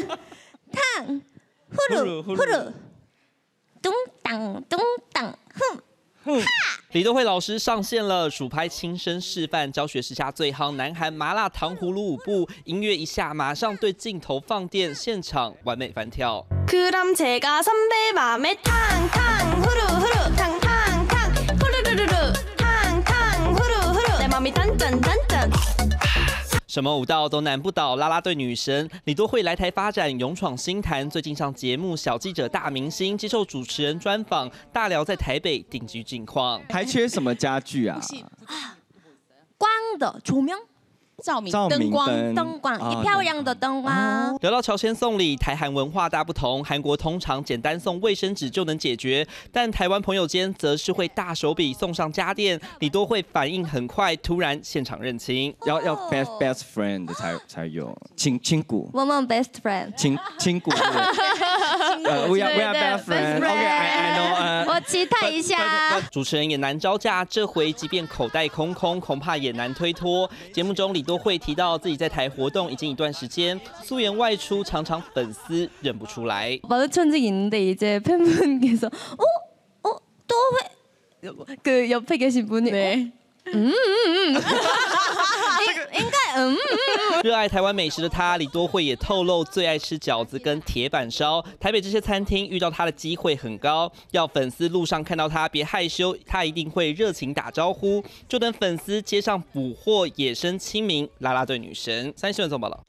糖葫芦，葫芦，咚当咚当，哼哼！李德辉老师上线了，主拍亲身示范，教学时下最夯南韩麻辣糖葫芦舞步，音乐一下，马上对镜头放电，现场完美翻跳。什么舞蹈都难不倒啦啦队女神李多慧来台发展勇闯星坛，最近上节目《小记者大明星》接受主持人专访，大聊在台北定居近况，还缺什么家具啊？光的出名。照明灯光灯光，一漂亮的灯光。聊到朝鲜送礼，台韩文化大不同。韩国通常简单送卫生纸就能解决，但台湾朋友间则是会大手笔送上家电。你都会反应很快，突然现场认亲。要要 best best friend 才才有亲亲骨。我们 best friend 亲亲骨。We are we are best f r i e n d 期待一下，主持人也难招架。这回即便口袋空空，恐怕也难推脱。节目中，李多惠提到自己在台活动已经一段时间，素颜外出常常粉丝认不出来。마을천직인데이제팬분께서오오또왜그옆에계신분이嗯。热爱台湾美食的他李多惠也透露最爱吃饺子跟铁板烧，台北这些餐厅遇到他的机会很高，要粉丝路上看到他别害羞，他一定会热情打招呼，就等粉丝街上捕获野生亲民拉拉队女神。三七新闻怎么了？